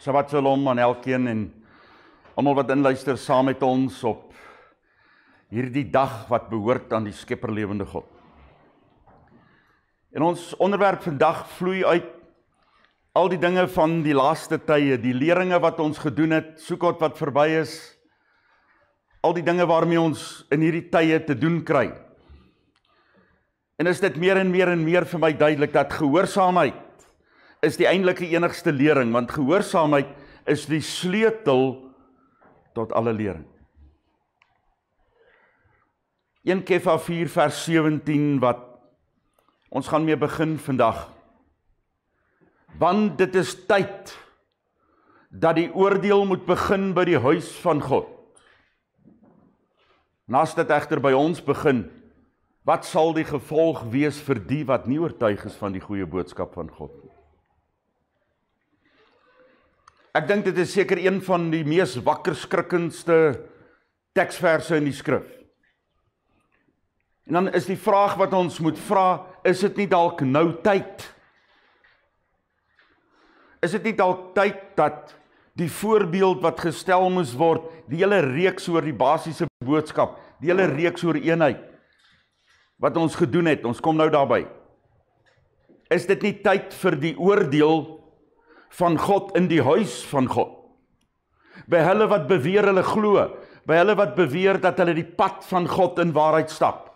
Shabbat Shalom aan elkeen en almal wat inluister saam met ons op hierdie dag wat behoort aan die Skepper lewende God. En ons onderwerp vandag vloei uit al die dinge van die laaste tye, die leringe wat ons gedoen het, soekot wat verby is, al die dinge waarmee ons in hierdie tye te doen kry. En is dit meer en meer en meer vir my duidelik dat gehoorsaamheid is die eintlike enigste lering want gehoorsaamheid is die sleutel tot alle lering. 1 Kefa 4 vers 17 wat ons gaan mee begin vandag. Want dit is tyd dat die oordeel moet begin by die huis van God. Nas dit egter by ons begin, wat sal die gevolg wees vir die wat nie oortuig is van die goeie boodskap van God nie? Ek dink dit is seker een van die mees wakker skrikkendste teksverse in die skrif. En dan is die vraag wat ons moet vra, is dit nie dalk nou tyd? Is dit nie dalk tyd dat die voorbeeld wat gestel moes word, die hele reeks oor die basiese boodskap, die hele reeks oor eenheid wat ons gedoen het, ons kom nou daarby. Is dit nie tyd vir die oordeel van God in die huis van God. By hulle wat beweer hulle glo, by hulle wat beweer dat hulle die pad van God in waarheid stap.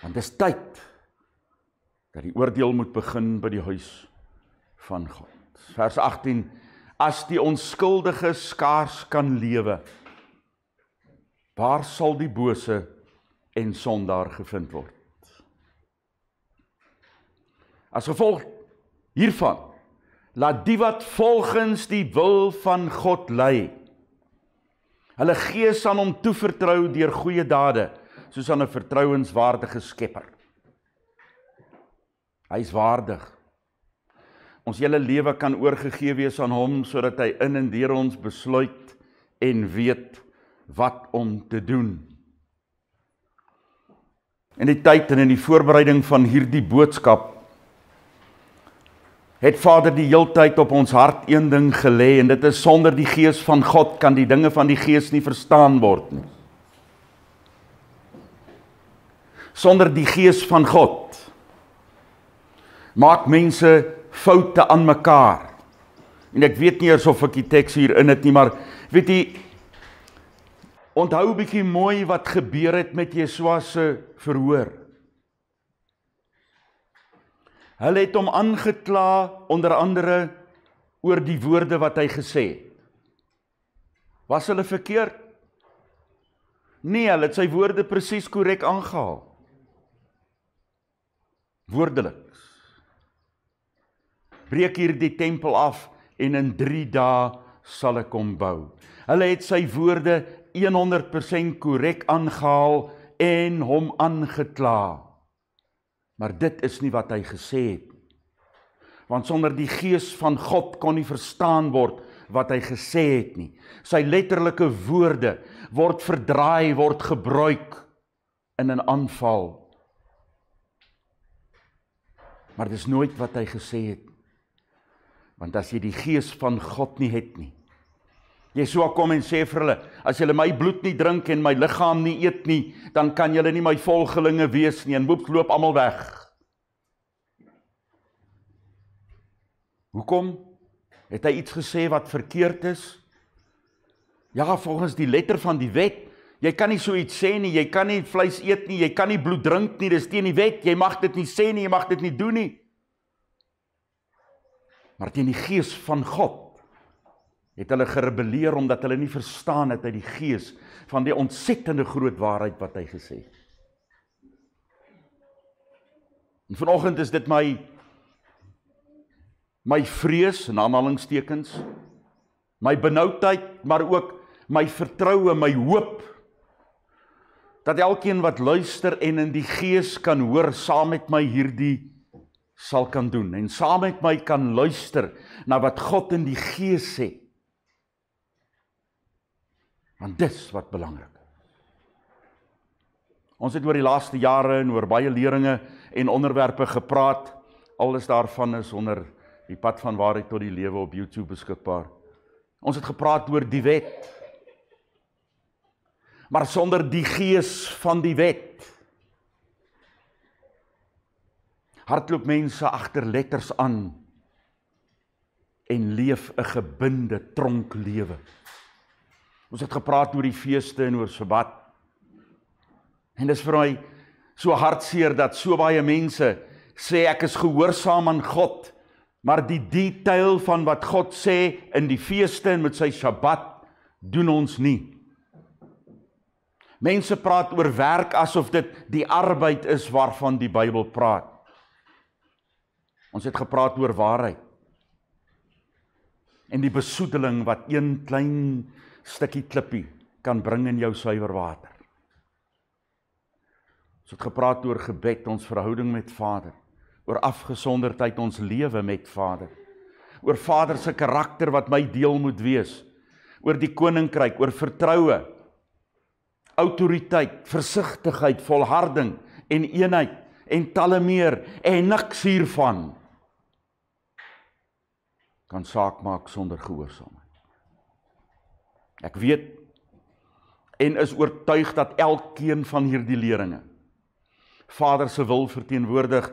Want dit is tyd dat die oordeel moet begin by die huis van God. Vers 18: As die onskuldige skaars kan lewe, waar sal die bose en sondaar gevind word? As gevolg hiervan laat die wat volgens die wil van God lei hulle gees aan hom toevertrou deur goeie dade soos aan 'n vertrouenswaardige skepper hy is waardig ons hele lewe kan oorgegee wees aan hom sodat hy in en deur ons besluit en weet wat om te doen In die tyd en in die voorbereiding van hierdie boodskap het Vader die heeltyd op ons hart een ding gelê en dit is sonder die gees van God kan die dinge van die gees nie verstaan word nie. Sonder die gees van God maak mense foute aan mekaar. En ek weet nie eers of ek die teks hier in het nie, maar weet jy onthou 'n bietjie mooi wat gebeur het met Jesua se verhoor. Hulle het hom aangekla onder andere oor die woorde wat hy gesê het. Was hulle verkeerd? Nee, hulle het sy woorde presies korrek aangehaal. Woordelik. Breek hier die tempel af en in 3 dae sal ek hom bou. Hulle het sy woorde 100% korrek aangehaal en hom aangeklaag. Maar dit is nie wat hy gesê het nie. Want sonder die gees van God kon nie verstaan word wat hy gesê het nie. Sy letterlike woorde word verdraai, word gebruik in 'n aanval. Maar dis nooit wat hy gesê het. Want as jy die gees van God nie het nie, Yeshua kom en sê vir hulle: "As julle my bloed nie drink en my liggaam nie eet nie, dan kan julle nie my volgelinge wees nie." En boep loop almal weg. Hoekom het hy iets gesê wat verkeerd is? Ja, volgens die letter van die wet, jy kan nie so iets sê nie, jy kan nie vleis eet nie, jy kan nie bloed drink nie, dis teen die wet. Jy mag dit nie sê nie, jy mag dit nie doen nie. Maar teen die gees van God het hulle gerebelleer omdat hulle nie verstaan het uit die gees van die ontsettende groot waarheid wat hy gesê het. En vanoggend is dit my my vrees en aanhalingstekens, my benoudheid, maar ook my vertroue, my hoop dat elkeen wat luister en in die gees kan hoor saam met my hierdie sal kan doen en saam met my kan luister na wat God in die gees sê Want dis wat belangrik. Ons het oor die laaste jare en oor baie leringe en onderwerpe gepraat. Alles daarvan is onder die pad van waarheid tot die lewe op YouTube beskikbaar. Ons het gepraat oor die wet. Maar sonder die gees van die wet hardloop mense agter letters aan en leef 'n gebinde tronklewe. Ons het gepraat oor die feeste en oor Sabbat. En dis vir my so hartseer dat so baie mense sê ek is gehoorsaam aan God, maar die detail van wat God sê in die feeste en met sy Sabbat doen ons nie. Mense praat oor werk asof dit die arbeid is waarvan die Bybel praat. Ons het gepraat oor waarheid. En die besoedeling wat een klein stukkie klippie kan bring in jou suiwer water. Ons het gepraat oor gebed, ons verhouding met Vader, oor afgesonderheid ons lewe met Vader, oor Vader se karakter wat my deel moet wees, oor die koninkryk, oor vertroue, autoriteit, versigtigheid, volharding en eenheid en talle meer en niks hiervan kan saak maak sonder gehoorsaamheid. Ek weet en is oortuig dat elkeen van hierdie leringe Vader se wil verteenwoordig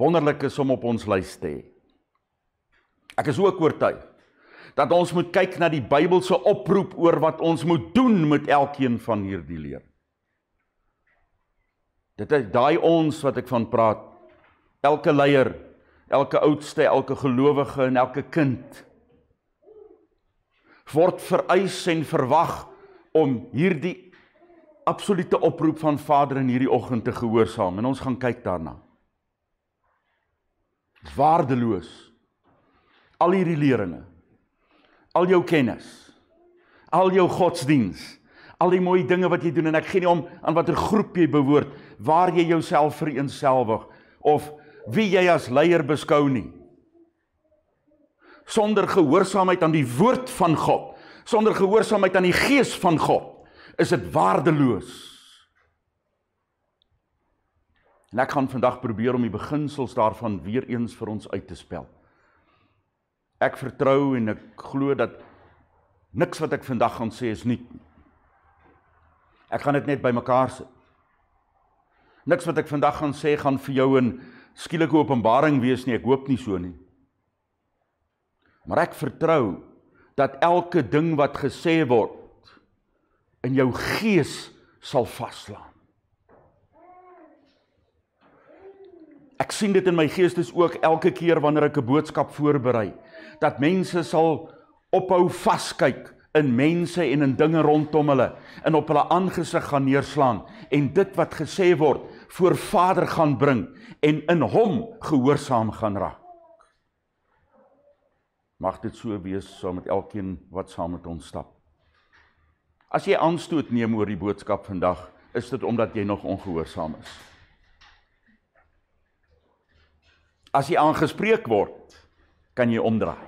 wonderlik is om op ons lys te hê. Ek is ook oortuig dat ons moet kyk na die Bybelse oproep oor wat ons moet doen met elkeen van hierdie leer. Dit is daai ons wat ek van praat. Elke leier, elke oudste, elke gelowige en elke kind word vereis en verwag om hierdie absolute oproep van Vader in hierdie oggend te gehoorsaam en ons gaan kyk daarna. Waardeloos. Al hierdie leringe. Al jou kennis. Al jou godsdiens. Al die mooi dinge wat jy doen en ek gee nie om aan watter groep jy behoort, waar jy jouself vereenselwig of wie jy as leier beskou nie sonder gehoorsaamheid aan die woord van God, sonder gehoorsaamheid aan die gees van God, is dit waardeloos. En ek gaan vandag probeer om die beginsels daarvan weer eens vir ons uit te spel. Ek vertrou en ek glo dat niks wat ek vandag gaan sê is nuut. Ek gaan dit net bymekaar sit. Niks wat ek vandag gaan sê gaan vir jou 'n skielike openbaring wees nie. Ek hoop nie so nie. Maar ek vertrou dat elke ding wat gesê word in jou gees sal vaslaan. Ek sien dit in my gees dis ook elke keer wanneer ek 'n boodskap voorberei dat mense sal ophou vaskyk in mense en in dinge rondom hulle en op hulle aangesig gaan neerslaan en dit wat gesê word voor Vader gaan bring en in hom gehoorsaam gaan raak. Mag dit so wees saam so met elkeen wat saam met ons stap. As jy aanstoot neem oor die boodskap vandag, is dit omdat jy nog ongehoorsaam is. As jy aangespreek word, kan jy omdraai.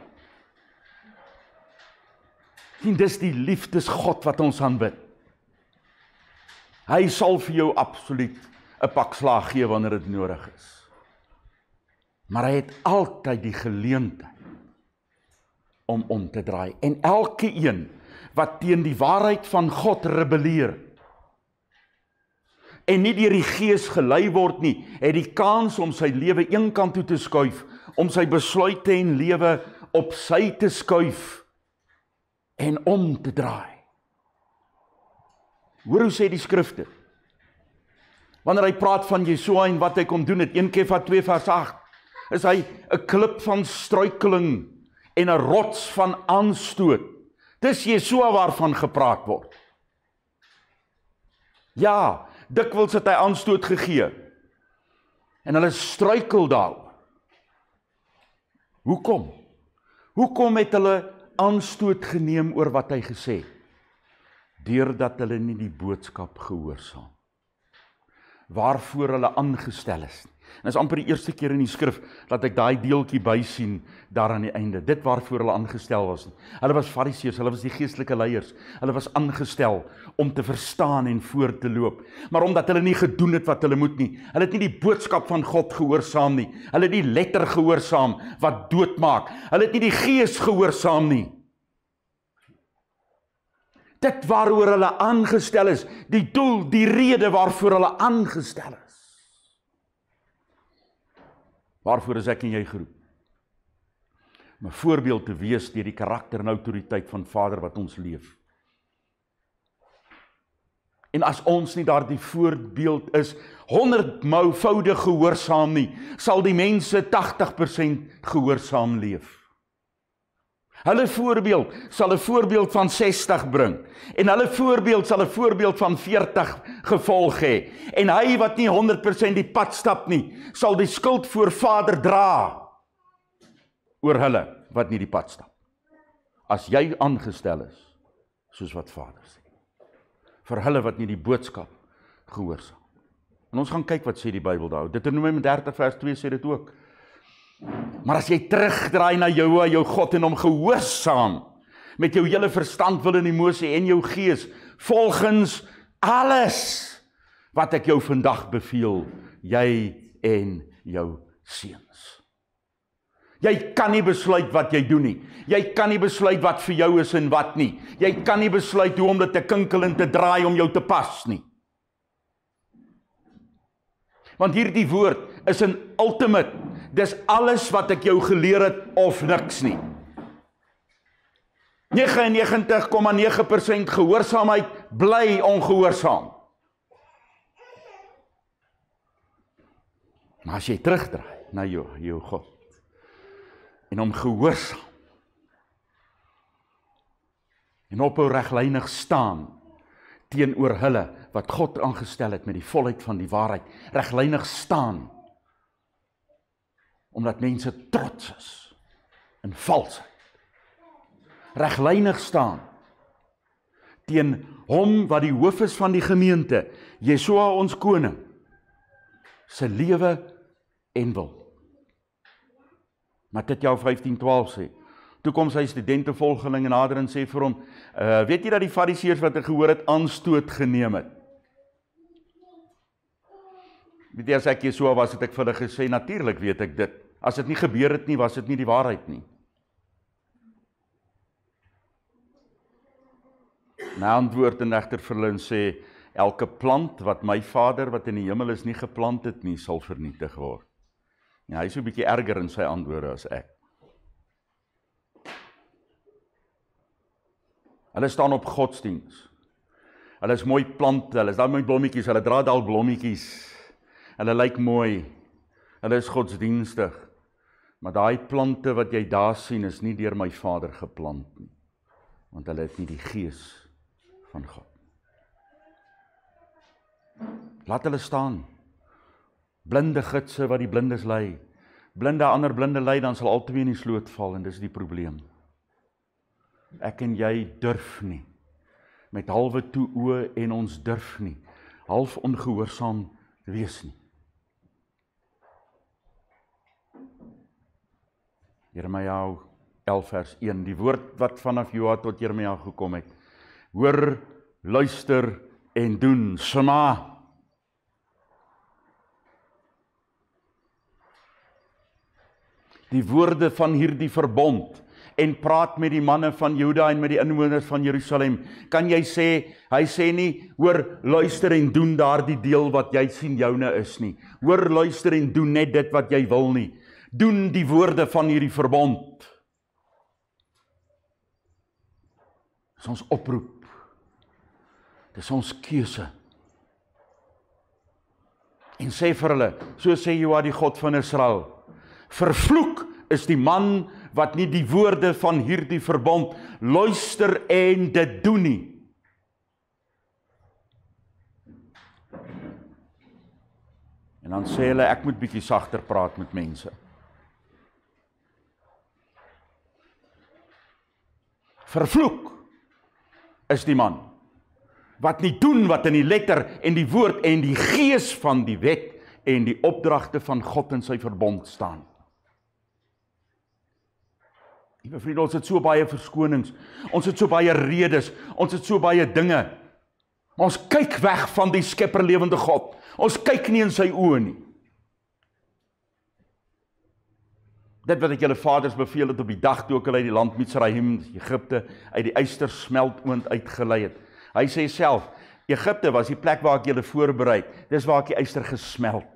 Sien dis die liefdes God wat ons aanbid. Hy sal vir jou absoluut 'n pak slag gee wanneer dit nodig is. Maar hy het altyd die geleentheid om om te draai. En elke een wat teen die waarheid van God rebelleer en nie deur die Gees gelei word nie, het die kans om sy lewe een kant toe te skuif, om sy besluite en lewe op sy te skuif en om te draai. Hoor hoe sê die skrifte? Wanneer hy praat van Yeshua en wat hy kom doen het, 1 Kefa 2 vers 8, is hy 'n klip van struikeling en 'n rots van aanstoot. Dis Yeshua waarvan gepraat word. Ja, dikwels het hy aanstoot gegee. En hulle struikel daal. Hoekom? Hoekom het hulle aanstoot geneem oor wat hy gesê het? Deurdat hulle nie die boodskap gehoorsaam waarvoor hulle aangestel is nie. En dit is amper die eerste keer in die skrif dat ek daai deeltjie bysien daar aan die einde. Dit waarvoor hulle aangestel was. Hulle was fariseërs, hulle was die geestelike leiers. Hulle was aangestel om te verstaan en voor te loop. Maar omdat hulle nie gedoen het wat hulle moet nie. Hulle het nie die boodskap van God gehoorsaam nie. Hulle het nie letter gehoorsaam wat doodmaak. Hulle het nie die gees gehoorsaam nie. Dit waaroor hulle aangestel is, die doel, die rede waarvoor hulle aangestel is. Waarvoor is ek en jy geroep? Om 'n voorbeeld te wees deur die karakter en autoriteit van Vader wat ons leef. En as ons nie daardie voorbeeld is 100voudig gehoorsaam nie, sal die mense 80% gehoorsaam leef. Hulle voorbeeld sal 'n voorbeeld van 60 bring en hulle voorbeeld sal 'n voorbeeld van 40 gevolg hê. En hy wat nie 100% die pad stap nie, sal die skuld voor Vader dra oor hulle wat nie die pad stap. As jy aangestel is soos wat Vader sê. Vir hulle wat nie die boodskap gehoorsaam. En ons gaan kyk wat sê die Bybel daaroor. Deuteronomium 30 vers 2 sê dit ook. Maar as jy terugdraai na Jehovah, jou God en hom gehoorsaam met jou hele verstand wil in die Mose en jou gees volgens alles wat ek jou vandag beveel, jy en jou seuns. Jy kan nie besluit wat jy doen nie. Jy kan nie besluit wat vir jou is en wat nie. Jy kan nie besluit hoe om dit te kinkel en te draai om jou te pas nie. Want hierdie woord is in ultimate dis alles wat ek jou geleer het of niks nie. 99,9% gehoorsaamheid bly ongehoorsaam. Maar as jy terugdraai na jou jou God en hom gehoorsaam en ophou reglynig staan teenoor hulle wat God aangestel het met die volheid van die waarheid reglynig staan omdat mense trots is en valsheid. Reglynig staan teen hom wat die hoof is van die gemeente, Yeshua ons koning se lewe en wil. Matteus 15:12 sê Toe kom sy studente volgeling nader en sê vir hom: "Uh weet jy dat die fariseërs wat ek gehoor het aanstoot geneem het?" Met die as ek Jesus was, het ek vir hulle gesê: "Natuurlik weet ek dit. As dit nie gebeur het nie, was dit nie die waarheid nie. Na antwoord en egter vir hulle sê elke plant wat my Vader wat in die hemel is nie geplant het nie, sal vernietig word. En ja, hy is so 'n bietjie erger in sy antwoorde as ek. Hulle staan op godsdiens. Hulle is mooi plante, hulle is daai mooi blommetjies, hulle dra dalk blommetjies. Hulle lyk mooi. Hulle is godsdienstig. Maar daai plante wat jy daar sien is nie deur my Vader geplant nie. Want hulle het nie die gees van God. Laat hulle staan. Blinde gidse wat die blindes lei. Blinde ander blinde lei dan sal altwee in die sloot val en dis die probleem. Ek en jy durf nie met halwe toe oë en ons durf nie half ongehoorsaam wees nie. Jeremia 11 vers 1, die woord wat vanaf Joa tot Jeremia gekom het. Hoor, luister en doen, sma. Die woorde van hierdie verbond en praat met die manne van Juda en met die inwoners van Jerusalem. Kan jy sê, hy sê nie hoor luister en doen daardie deel wat jy sien joune is nie. Hoor luister en doen net dit wat jy wil nie doen die woorde van hierdie verbond. Dis ons oproep. Dis ons keuse. En sê vir hulle, so sê Jehovah die God van Israel, vervloek is die man wat nie die woorde van hierdie verbond luister en dit doen nie. En dan sê hulle ek moet bietjie sagter praat met mense. vervloek is die man wat nie doen wat in die letter en die woord en die gees van die wet en die opdragte van God in sy verbond staan. Liewe vriende, ons het so baie verskonings. Ons het so baie redes. Ons het so baie dinge. Maar ons kyk weg van die Skepper lewende God. Ons kyk nie in sy oë nie. Dit wat ek julle vaders beveel het op die dag toe ek hulle uit die land Mitsraim, Egipte, uit die yster smeltoond uitgelei het. Hy sê self, Egipte was die plek waar ek julle voorberei. Dis waar ek die yster gesmelt het.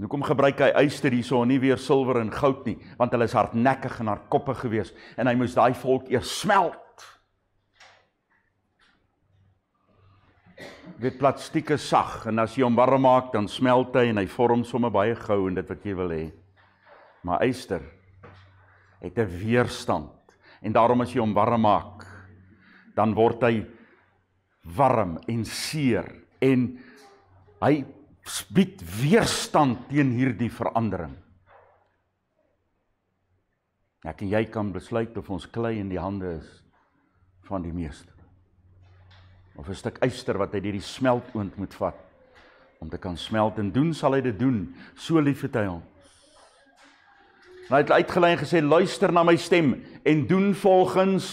Nou kom gebruik hy yster hierso en nie weer silwer en goud nie, want hulle is hardnekkig en hardkoppig geweest en hy moes daai volk eers smelt dit plastieke sag en as jy hom warm maak dan smelt hy en hy vorm sommer baie gou en dit wat jy wil hê. Maar yster het 'n weerstand en daarom as jy hom warm maak dan word hy warm en seer en hy bied weerstand teen hierdie verandering. Ek en jy kan besluit of ons klei in die hande is van die meester of 'n stuk yster wat hy deur die smeltoond moet vat om te kan smelt en doen sal hy dit doen so lief het hy ons en hy het uitgelei en gesê luister na my stem en doen volgens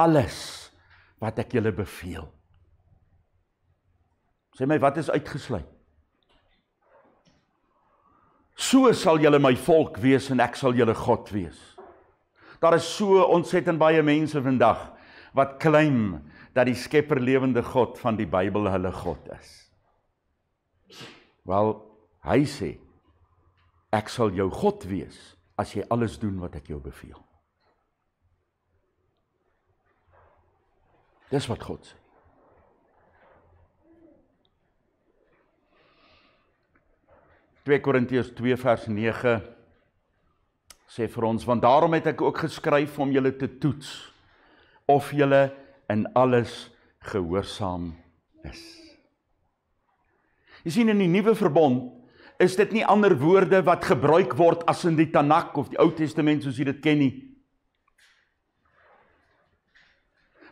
alles wat ek julle beveel sê my wat is uitgesluit so sal julle my volk wees en ek sal julle God wees daar is so ontsettend baie mense vandag wat klim dat die Skepper lewende God van die Bybel hulle God is. Wel, hy sê ek sal jou God wees as jy alles doen wat ek jou beveel. Dis wat God sê. Twee Korintiërs 2 vers 9 sê vir ons want daarom het ek ook geskryf om julle te toets of julle in alles gehoorsaam is. Jy sien in die nuwe verbond is dit nie ander woorde wat gebruik word as in die Tanakh of die Ou Testament soos jy dit ken nie.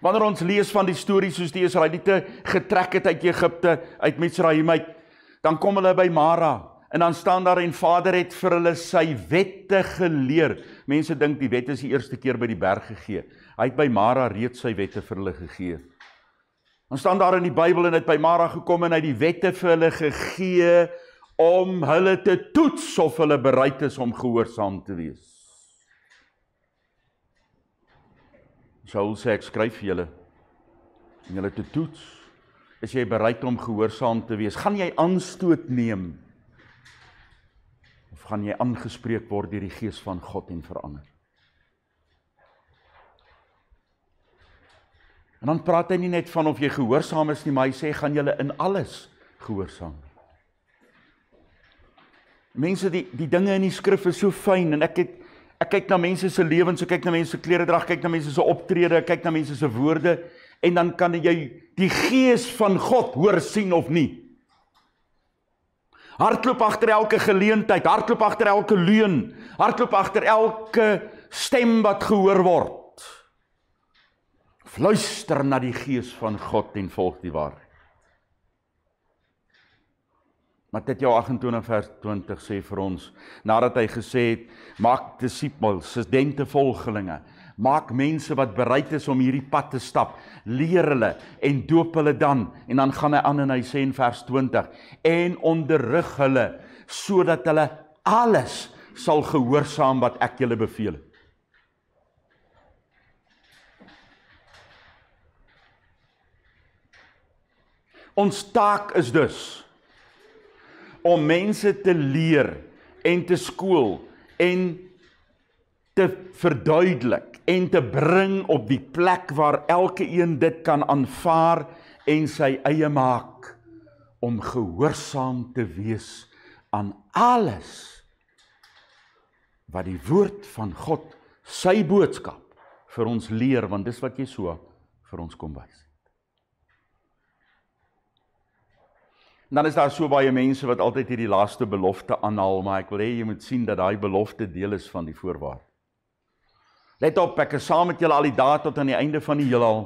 Wanneer ons lees van die stories soos die Israeliete getrek het uit Egipte uit Mitsraim uit, dan kom hulle by Mara en dan staan daar en Vader het vir hulle sy wette geleer. Mense dink die wet is die eerste keer by die berg gegee. Hy het by Mara reeds sy wette vir hulle gegee. Ons staan daar in die Bybel en hy het by Mara gekom en hy die wette vir hulle gegee om hulle te toets of hulle bereid is om gehoorsaam te wees. Saul sê ek skryf vir julle om julle te toets. Is jy bereid om gehoorsaam te wees? Gaan jy aanstoot neem? Of gaan jy aangespreek word deur die Gees van God en verander? En dan praat hy nie net van of jy gehoorsaam is nie, maar hy sê gaan julle in alles gehoorsaam. Mense die die dinge in die skrif is so fyn en ek het ek kyk na mense se lewens, ek kyk na mense se kleredrag, kyk na mense se optrede, ek kyk na mense se woorde en dan kan jy die gees van God hoor sien of nie. Hardloop agter elke geleentheid, hardloop agter elke leuen, hardloop agter elke stem wat gehoor word. Fluister na die gees van God en volg die waarheid. Matteus 28 vers 20 sê vir ons, nadat hy gesê het, maak disippels, studente volgelinge, maak mense wat bereid is om hierdie pad te stap, leer hulle en doop hulle dan en dan gaan hy aan en hy sê in vers 20 en onderrig hulle sodat hulle alles sal gehoorsaam wat ek julle beveel het. Ons taak is dus om mense te leer en te skool en te verduidelik en te bring op die plek waar elke een dit kan aanvaar en sy eie maak om gehoorsaam te wees aan alles wat die woord van God sy boodskap vir ons leer want dis wat Jesus so vir ons kom wys. En dan is daar so baie mense wat altyd hierdie laaste belofte aanhaal, maar ek wil hê jy moet sien dat daai belofte deel is van die voorwaar. Let op, ek is saam met julle al die dae tot aan die einde van die heelal.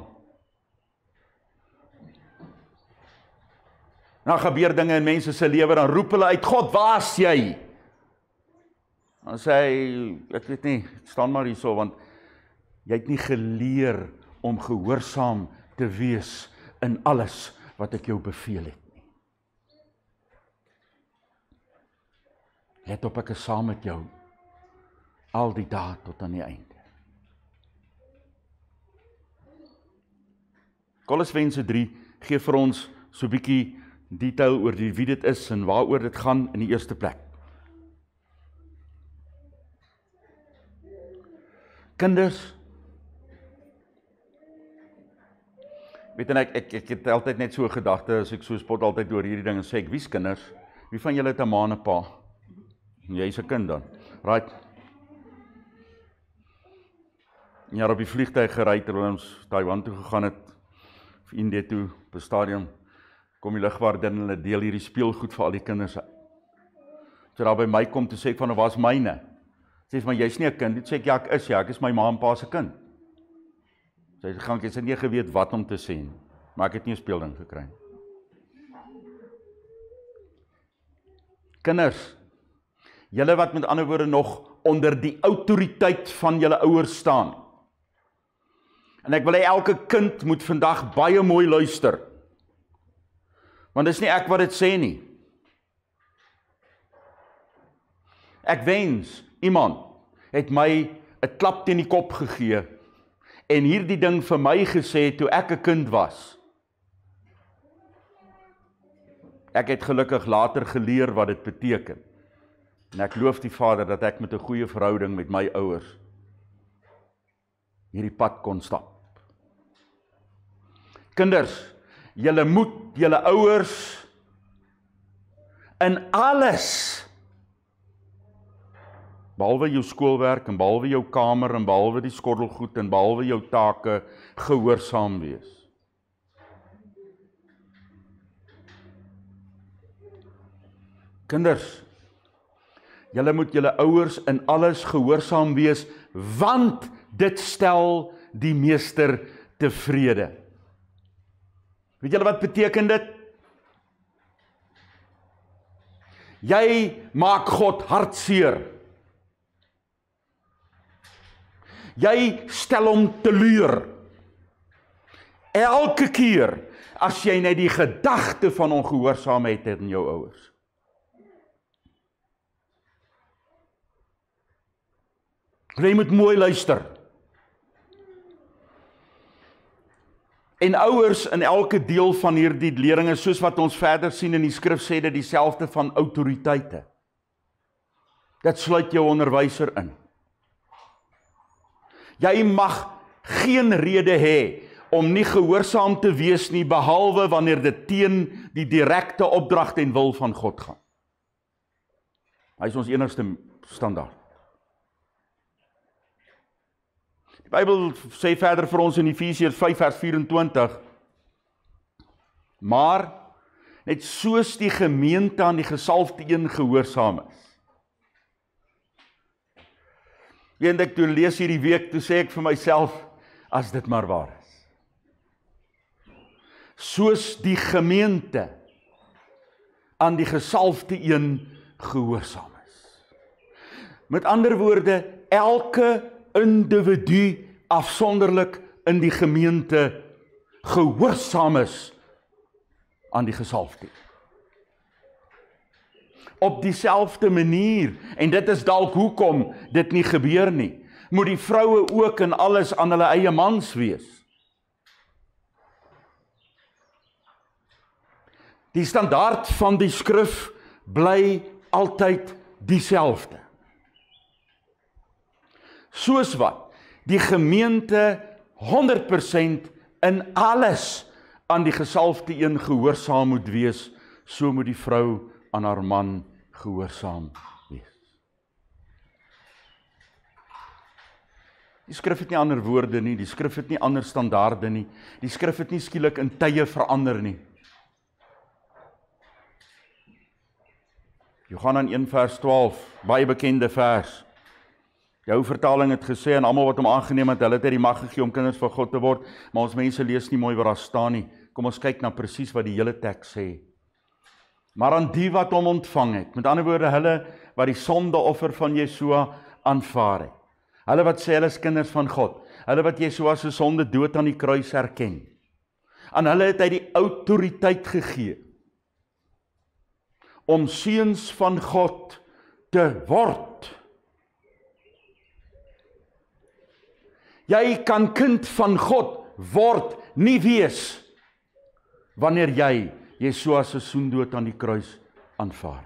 Nou gebeur dinge in mense se lewe dan roep hulle uit, God, waar is jy? Dan sê hy, ek weet nie, staan maar hierso want jy het nie geleer om gehoorsaam te wees in alles wat ek jou beveel het. Let op ek is saam met jou al die dae tot aan die einde. Kolossense 3 gee vir ons so 'n bietjie detail oor die, wie dit is en waaroor dit gaan in die eerste plek. Kinders Weet net ek, ek ek het altyd net so gedagte as ek so spot altyd oor hierdie ding en sê ek wie se kinders? Wie van julle het 'n ma en 'n pa? Jy's 'n kind dan. Right. Jy het op die vliegtyg gery terwyl ons Taiwan toe gegaan het vir Indië toe, by stadion kom die lugwaarder en hulle deel hierdie speelgoed vir al die kinders. So daar by my kom te sê ek van was myne. Sê vir my jy's nie 'n kind nie. Sê ek ja, ek is ja, ek is my ma en pa se kind. Sy so, gaan ek sê nie geweet wat om te sê nie, maar ek het nie 'n speelding gekry nie. Kinders julle wat met ander woorde nog onder die autoriteit van julle ouers staan. En ek wil hê elke kind moet vandag baie mooi luister. Want dis nie ek wat dit sê nie. Ek wens iemand het my 'n klap teen die kop gegee en hierdie ding vir my gesê toe ek 'n kind was. Ek het gelukkig later geleer wat dit beteken. En ek loof die Vader dat ek met 'n goeie verhouding met my ouers hierdie pad kon stap. Kinders, julle moet julle ouers in alles behalwe jou skoolwerk en behalwe jou kamer en behalwe die skottelgoed en behalwe jou take gehoorsaam wees. Kinders, julle moet julle ouers in alles gehoorsaam wees want dit stel die meester tevrede. Weet julle wat beteken dit? Jy maak God hartseer. Jy stel hom teleur. Elke keer as jy net die gedagte van ongehoorsaamheid het in jou ouers. Jy moet mooi luister. En ouers in elke deel van hierdie leringe, soos wat ons verder sien in die skrif sê dit dieselfde van autoriteite. Dit sluit jou onderwyser in. Jy mag geen rede hê om nie gehoorsaam te wees nie behalwe wanneer dit teen die direkte opdrag en wil van God gaan. Hy is ons enigste standaard. Die Bybel sê verder vir ons in Efesiërs 5 vers 24: Maar net soos die gemeente aan die gesalfde een gehoorsaam is. Weet ek toe lees hierdie week toe sê ek vir myself as dit maar waar is. Soos die gemeente aan die gesalfde een gehoorsaam is. Met ander woorde, elke individu afsonderlik in die gemeente gehoorsaam is aan die gesalfde. Op dieselfde manier en dit is dalk hoekom dit nie gebeur nie, moet die vroue ook in alles aan hulle eie mans wees. Die standaard van die skrif bly altyd dieselfde soos wat die gemeente 100% in alles aan die gesalfde een gehoorsaam moet wees, so moet die vrou aan haar man gehoorsaam wees. Die skrif het nie ander woorde nie, die skrif het nie ander standaarde nie. Die skrif het nie skielik in tye verander nie. Johannes 1 vers 12, baie bekende vers. Jou vertaling het gesê en almal wat hom aangeneem het, hulle het uit die mag gegee om kinders van God te word, maar ons mense lees nie mooi wat daar staan nie. Kom ons kyk na presies wat die hele teks sê. Maar aan die wat hom ontvang het, met ander woorde hulle wat die sondeoffer van Yeshua aanvaar het. Hulle wat sê hulle is kinders van God, hulle wat Yeshua se sonde dood aan die kruis erken. Aan hulle het hy die autoriteit gegee om seuns van God te word. jy kan kind van God word nie wees wanneer jy Jesus se soendood aan die kruis aanvaar.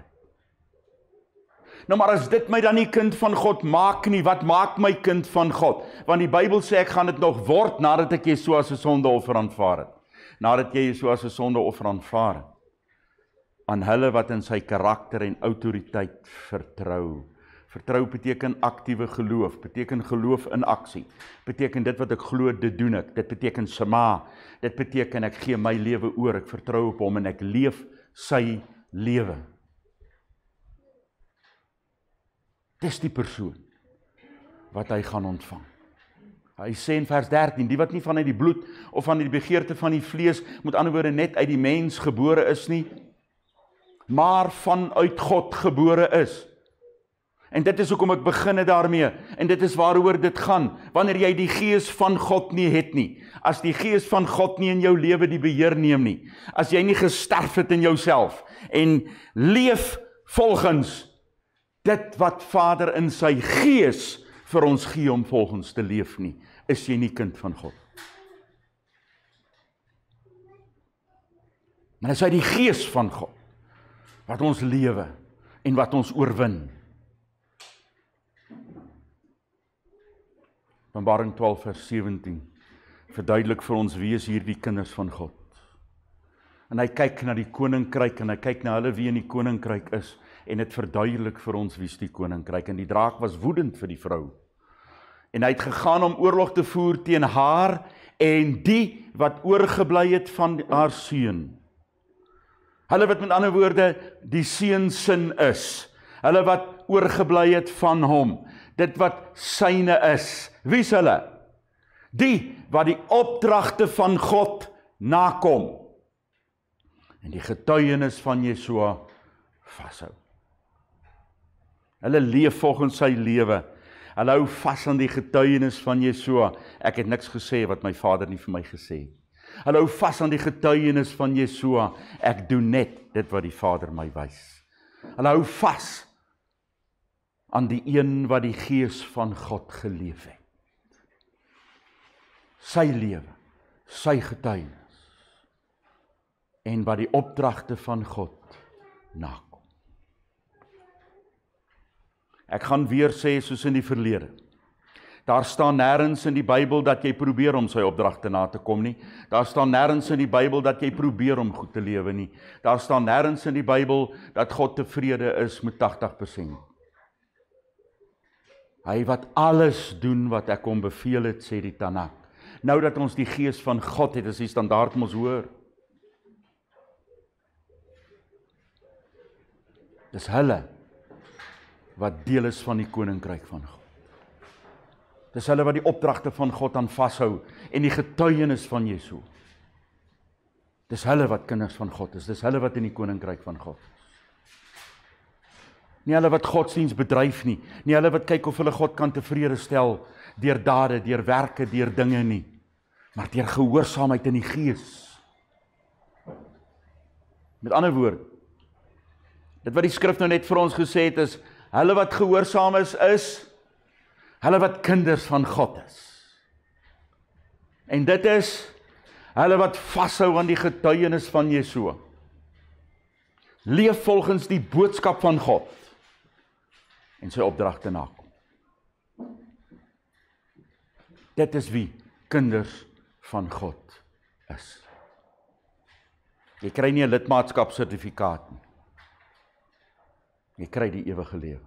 Nou maar as dit my dan nie kind van God maak nie, wat maak my kind van God? Want die Bybel sê ek gaan dit nog word nadat ek Jesus se sondeoffer aanvaar het. Nadat jy Jesus se sondeoffer aanvaar het aan hulle wat in sy karakter en outoriteit vertrou. Vertrou beteken aktiewe geloof, beteken geloof in aksie. Beteken dit wat ek glo, dit doen ek. Dit beteken sema. Dit beteken ek gee my lewe oor, ek vertrou op hom en ek leef sy lewe. Dis die persoon wat hy gaan ontvang. Hy sê in vers 13, die wat nie vanuit die bloed of van die begeerte van die vlees, met ander woorde net uit die mens gebore is nie, maar vanuit God gebore is. En dit is hoekom ek begin het daarmee en dit is waaroor dit gaan. Wanneer jy die gees van God nie het nie, as die gees van God nie in jou lewe die beheer neem nie, as jy nie gesterf het in jouself en leef volgens dit wat Vader in sy gees vir ons gee om volgens te leef nie, is jy nie kind van God. Maar dis uit die gees van God wat ons lewe en wat ons oorwin. Openbaring 12 vers 17 verduidelik vir ons wie is hierdie kinders van God. En hy kyk na die koninkryk en hy kyk na hulle wie in die koninkryk is en dit verduidelik vir ons wie is die koninkryk. En die draak was woedend vir die vrou. En hy het gegaan om oorlog te voer teen haar en die wat oorgebly het van haar seun. Hulle wat met ander woorde die seun sin is. Hulle wat oorgebly het van hom dit wat syne is. Wie's hulle? Die wat die opdragte van God nakom. En die getuienis van Yeshua vashou. Hulle leef volgens sy lewe. Hulle hou vas aan die getuienis van Yeshua. Ek het niks gesê wat my Vader nie vir my gesê het. Hulle hou vas aan die getuienis van Yeshua. Ek doen net dit wat die Vader my wys. Hulle hou vas aan die een wat die gees van God geleef het. Sy lewe, sy getuienis en wat die opdragte van God nakom. Ek gaan weer sê soos in die verlede. Daar staan nêrens in die Bybel dat jy probeer om sy opdragte na te kom nie. Daar staan nêrens in die Bybel dat jy probeer om goed te lewe nie. Daar staan nêrens in die Bybel dat God tevrede is met Hy wat alles doen wat ek hom beveel het, sê die Tanak. Nou dat ons die gees van God het, is die standaard mos hoor. Dis hulle wat deel is van die koninkryk van God. Dis hulle wat die opdragte van God aan vashou en die getuienis van Jesus. Dis hulle wat kinders van God is. Dis hulle wat in die koninkryk van God is nie hulle wat godsdiens bedryf nie, nie hulle wat kyk of hulle God kan tevrede stel deur dade, deur werke, deur dinge nie, maar deur gehoorsaamheid in die gees. Met ander woorde, dit wat die skrif nou net vir ons gesê het is hulle wat gehoorsaam is is hulle wat kinders van God is. En dit is hulle wat vashou aan die getuienis van Yeshua. Leef volgens die boodskap van God en sy opdragte nakom. Dit is wie kinders van God is. Jy kry nie 'n lidmaatskap sertifikaat nie. Jy kry die ewige lewe.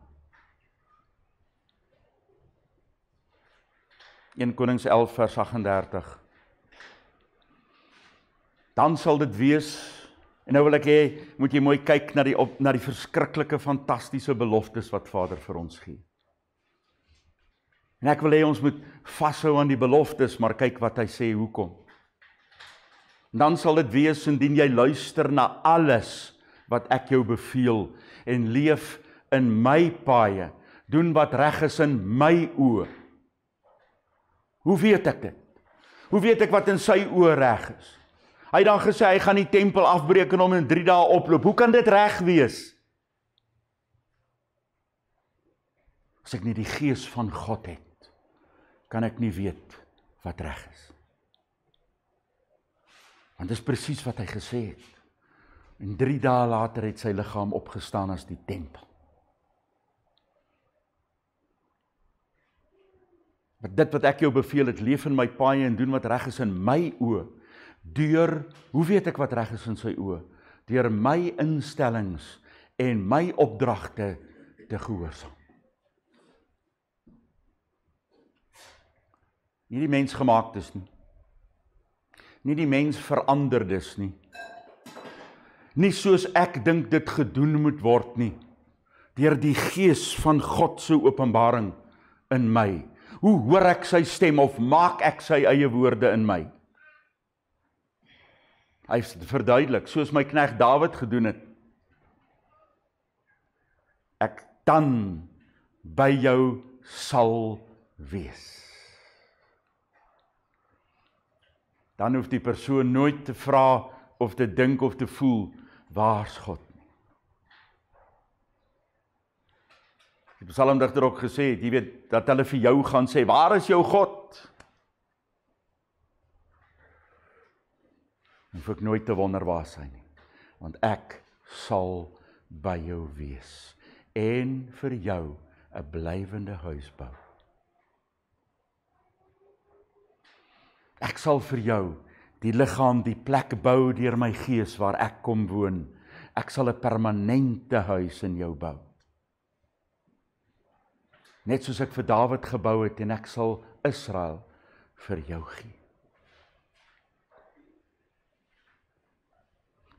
1 Konings 11 vers 38 Dan sal dit wees En nou wil ek hê moet jy mooi kyk na die op, na die verskriklike fantastiese beloftes wat Vader vir ons gee. En ek wil hê ons moet vashou aan die beloftes, maar kyk wat hy sê hoekom. Dan sal dit wees indien jy luister na alles wat ek jou beveel en leef in my paaie, doen wat reg is in my oë. Hoe weet ek dit? Hoe weet ek wat in sy oë reg is? hy dan gesê hy gaan die tempel afbreek en hom in 3 dae oploop. Hoe kan dit reg wees? As ek nie die gees van God het, kan ek nie weet wat reg is. Want dit is presies wat hy gesê het. En 3 dae later het sy liggaam opgestaan as die tempel. Maar dit wat ek jou beveel, dit leef in my paai en doen wat reg is in my oë deur hoe weet ek wat reg is in sy oë? Deur my instellings en my opdragte te gehoorsaam. Nie die mens gemaaktes nie. Nie die mens veranderdes nie. Nie soos ek dink dit gedoen moet word nie. Deur die gees van God se openbaring in my. Hoe hoor ek sy stem of maak ek sy eie woorde in my? Hy verduidelik soos my knegg Dawid gedoen het. Ek dan by jou sal wees. Dan hoef die persoon nooit te vra of te dink of te voel waar's God nie. Die psalmdigter het ook gesê, jy weet, dat hulle vir jou gaan sê, waar is jou God? hoef ek nooit te wonder waar sy nie want ek sal by jou wees en vir jou 'n blywende huis bou ek sal vir jou die liggaam die plek bou deur my gees waar ek kom woon ek sal 'n permanente huis in jou bou net soos ek vir Dawid gebou het en ek sal Israel vir jou gee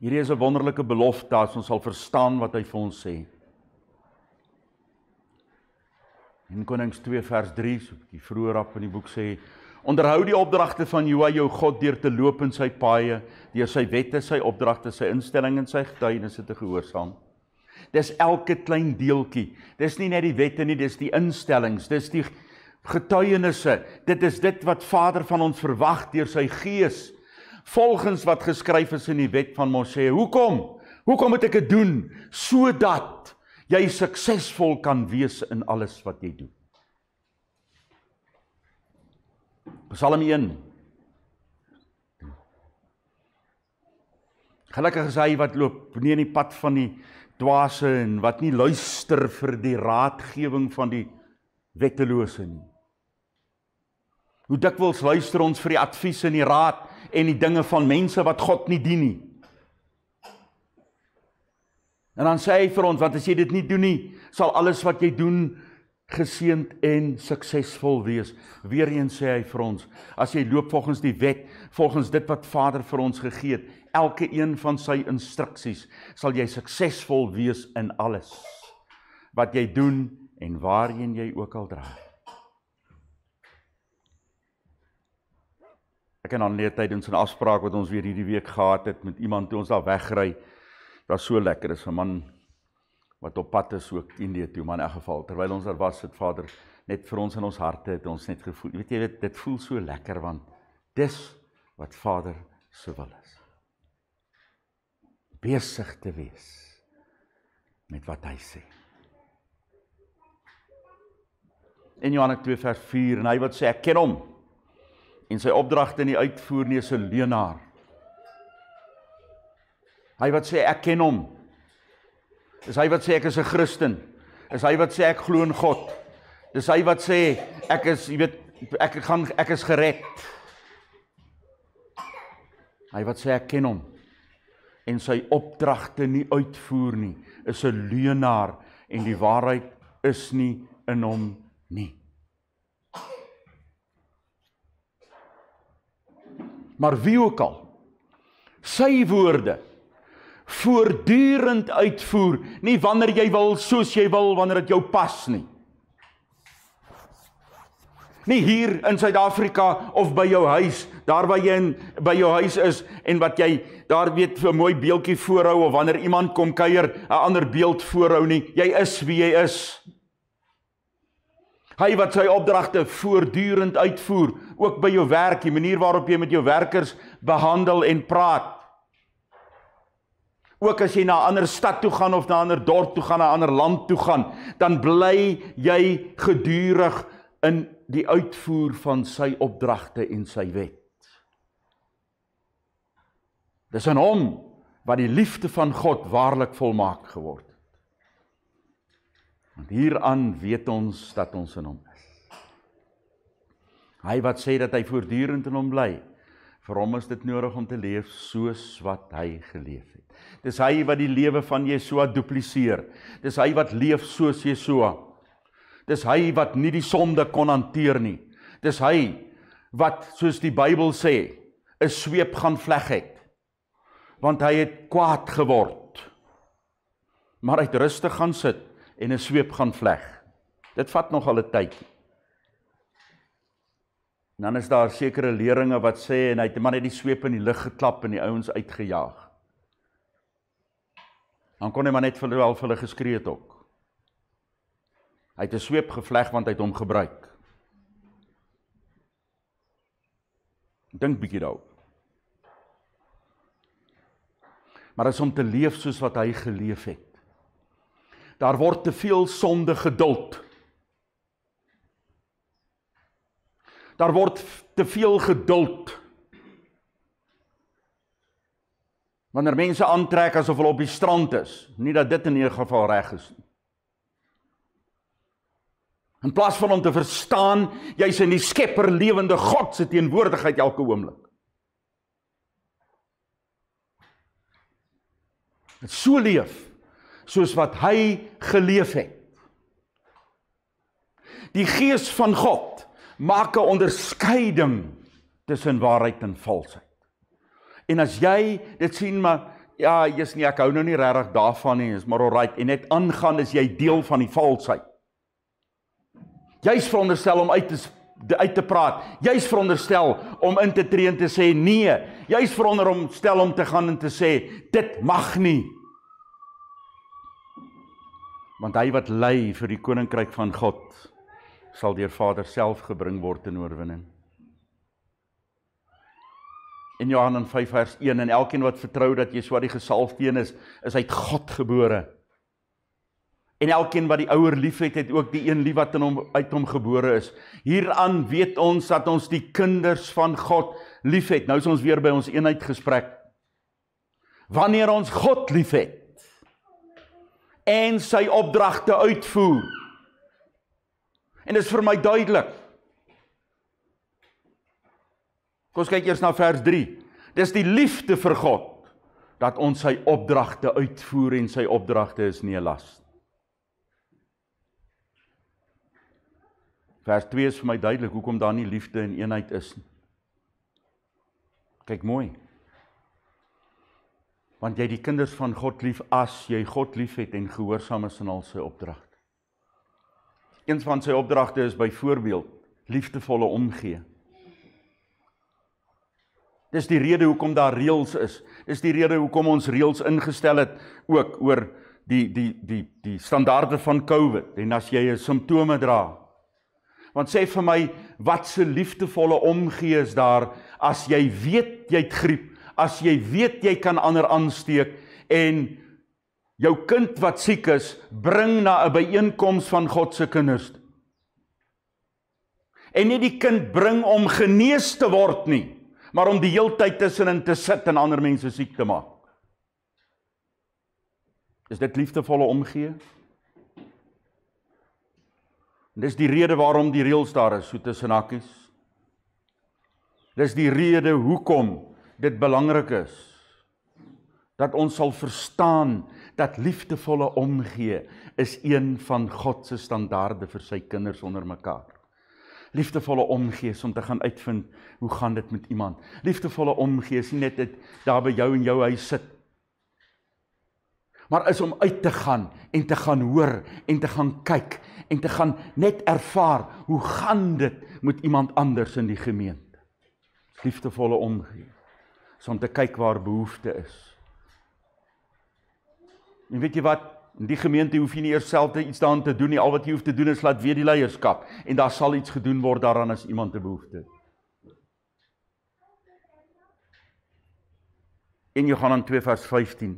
Hierdie is 'n wonderlike belofte as ons sal verstaan wat hy vir ons sê. In Konings 2 vers 3, so 'n bietjie vroeër af in die boek sê, "Onderhou die opdragte van Jehovah jou God deur te loop in sy paaie, deur sy wette, sy opdragte, sy instellings en sy getuienisse te gehoorsaam." Dis elke klein deeltjie. Dis nie net die wette nie, dis die instellings, dis die getuienisse. Dit is dit wat Vader van ons verwag deur sy Gees volgens wat geskryf is in die wet van Mosje. Hoekom? Hoekom moet ek dit doen sodat jy suksesvol kan wees in alles wat jy doen? Psalm 1 Gelukkig is hy wat loop nie in die pad van die dwaase en wat nie luister vir die raadgewing van die wettelose nie. Hoe dikwels luister ons vir die advies en die raad en die dinge van mense wat God nie dien nie. En dan sê hy vir ons, want as jy dit nie doen nie, sal alles wat jy doen geseend en suksesvol wees. Weerheen sê hy vir ons, as jy loop volgens die wet, volgens dit wat Vader vir ons gegee het, elke een van sy instruksies, sal jy suksesvol wees in alles wat jy doen en waarheen jy ook al draai. Ek en Annelie tydens 'n afspraak wat ons weer hierdie week gehad het met iemand toe ons daar wegry. Dit was so lekker. Dis 'n man wat op pad is ook Indië toe, maar in 'n geval terwyl ons daar was, het Vader net vir ons in ons harte het ons net gevoel. Weet jy, dit voel so lekker want dis wat Vader se wil is. Besig te wees met wat hy sê. In Johannes 2 vers 4 en hy wat sê ek ken hom en sy opdragte nie uitvoer nie, is 'n leienaar. Hy wat sê ek ken hom. Dis hy wat sê ek is 'n Christen. Dis hy wat sê ek glo in God. Dis hy wat sê ek is, jy weet, ek gaan ek is gered. Hy wat sê ek ken hom en sy opdragte nie uitvoer nie, is 'n leienaar en die waarheid is nie in hom nie. maar wie ook al sy woorde voortdurend uitvoer, nie wanneer jy wil soos jy wil wanneer dit jou pas nie. Nie hier in Suid-Afrika of by jou huis, daar waar jy in by jou huis is en wat jy daar weet vir mooi beeldjie voorhou of wanneer iemand kom kuier, 'n ander beeld voorhou nie. Jy is wie jy is. Hy wat sy opdragte voortdurend uitvoer, ook by jou werk, die manier waarop jy met jou werkers behandel en praat. Ook as jy na 'n ander stad toe gaan of na 'n ander dorp toe gaan, na 'n ander land toe gaan, dan bly jy gedurig in die uitvoer van sy opdragte en sy wet. Dis aan hom wat die liefde van God waarlik volmaak geword het. Want hieraan weet ons dat ons in hom is. Hy wat sê dat hy voortdurend in hom bly, vir hom is dit nodig om te leef soos wat hy geleef het. Dis hy wat die lewe van Yeshua dupliseer. Dis hy wat leef soos Yeshua. Dis hy wat nie die sonde kon hanteer nie. Dis hy wat soos die Bybel sê, 'n sweep gaan vleg het. Want hy het kwaad geword. Maar hy het rustig gaan sit en 'n sweep gaan vleg. Dit vat nog al 'n tyd. Dan is daar sekere leringe wat sê en hy het maar net die sweep in die lug geklap en die ouens uitgejaag. Dan kon hy maar net vir hulle vir hulle geskree het ook. Hy het 'n sweep gevleg want hy het hom gebruik. Dink bietjie daaroor. Maar as om te leef soos wat hy geleef het daar word te veel sonde geduld. Daar word te veel geduld. Wanneer mense aantrek asof hulle op die strand is, nie dat dit in 'n geval reg is nie. In plaas van om te verstaan jy's in die Skepper lewende God se teenwoordigheid elke oomblik. Dit so leef soos wat hy geleef het. Die gees van God maak 'n onderskeiding tussen waarheid en valsheid. En as jy dit sien maar ja, jy's nie ek hou nou nie regtig daarvan nie, is maar alright en net aangaan is jy deel van die valsheid. Jy's veronderstel om uit te die uit te praat. Jy's veronderstel om in te tree en te sê nee. Jy's veronderstel om te gaan en te sê dit mag nie want hy wat lei vir die koninkryk van God sal deur Vader self gebring word in oorwinning. In Johannes 5 vers 1 en elkeen wat vertrou dat Jesus wat die gesalfde een is, is uit God gebore. En elkeen wat die ouer liefhet, het ook die een lief wat in hom uit hom gebore is. Hieraan weet ons dat ons die kinders van God liefhet. Nou is ons weer by ons eenheid gesprek. Wanneer ons God liefhet, en sy opdragte uitvoer. En dit is vir my duidelik. Kom ons kyk eers na vers 3. Dis die liefde vir God dat ons sy opdragte uitvoer en sy opdragte is nie 'n las nie. Vers 2 is vir my duidelik hoekom daar nie liefde en eenheid is nie. Kyk mooi want jy die kinders van God lief as jy God liefhet en gehoorsaam is aan al sy opdragte. Een van sy opdragte is byvoorbeeld liefdevolle omgee. Dis die rede hoekom daar reëls is. Dis die rede hoekom ons reëls ingestel het ook oor die die die die standaarde van COVID en as jy 'n simptome dra. Want sê vir my, wat se liefdevolle omgee is daar as jy weet jy't griep as jy weet jy kan ander aansteek en jou kind wat siek is bring na 'n byeenkoms van God se kinders. En nie die kind bring om genees te word nie, maar om die heeltyd tussenin te sit en ander mense siek te maak. Is dit liefdevolle omgee? En dis die rede waarom die reëls daar is, so tussen hakkies. Dis die rede hoekom dit belangrik is dat ons sal verstaan dat liefdevolle omgee is een van God se standaarde vir sy kinders onder mekaar. Liefdevolle omgee is om te gaan uitvind hoe gaan dit met iemand. Liefdevolle omgee is nie net dit daar by jou en jou huis sit. Maar is om uit te gaan en te gaan hoor en te gaan kyk en te gaan net ervaar hoe gaan dit met iemand anders in die gemeente. Liefdevolle omgee is om te kyk waar behoefte is. En weet jy wat? In die gemeente hoef jy nie eers self te iets daaraan te doen nie. Al wat jy hoef te doen is laat weet die leierskap en daar sal iets gedoen word daaraan as iemand 'n behoefte het. In Johannes 2:15